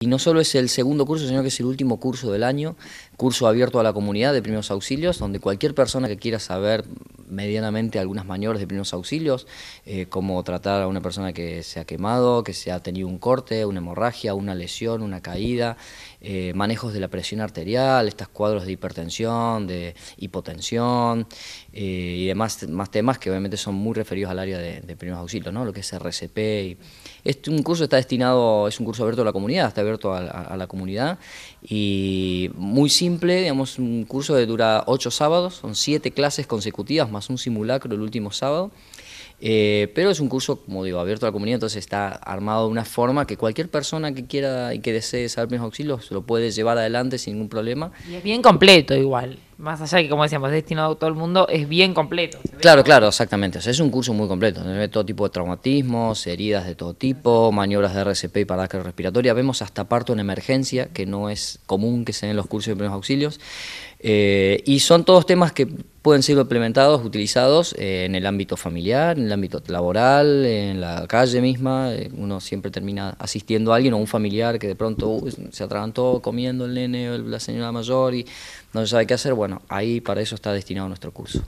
Y no solo es el segundo curso, sino que es el último curso del año, curso abierto a la comunidad de primeros auxilios, donde cualquier persona que quiera saber medianamente algunas maniobras de primeros auxilios, eh, como tratar a una persona que se ha quemado, que se ha tenido un corte, una hemorragia, una lesión, una caída, eh, manejos de la presión arterial, estos cuadros de hipertensión, de hipotensión eh, y demás más temas que obviamente son muy referidos al área de, primeros auxilios, ¿no? lo que es RCP. este, un curso está destinado, es un curso abierto a la comunidad, está abierto a, la comunidad y muy simple, digamos, un curso que dura ocho sábados, son siete clases consecutivas más un simulacro el último sábado. Eh, pero es un curso, como digo, abierto a la comunidad, entonces está armado de una forma que cualquier persona que quiera y que desee saber primeros auxilios lo puede llevar adelante sin ningún problema. Y es bien completo igual más allá de que, como decíamos, destinado a todo el mundo, es bien completo. Claro, claro, exactamente. O es un curso muy completo. Tiene todo tipo de traumatismos, heridas de todo tipo, maniobras de RCP y paradas respiratoria. Vemos hasta parto en emergencia, que no es común que se den los cursos de primeros auxilios. Eh, y son todos temas que pueden ser implementados, utilizados eh, en el ámbito familiar, en el ámbito laboral, en la calle misma. Eh, uno siempre termina asistiendo a alguien o un familiar que de pronto uh, se atragantó comiendo el nene o la señora mayor y no sabe qué hacer. Bueno, bueno, ahí para eso está destinado nuestro curso.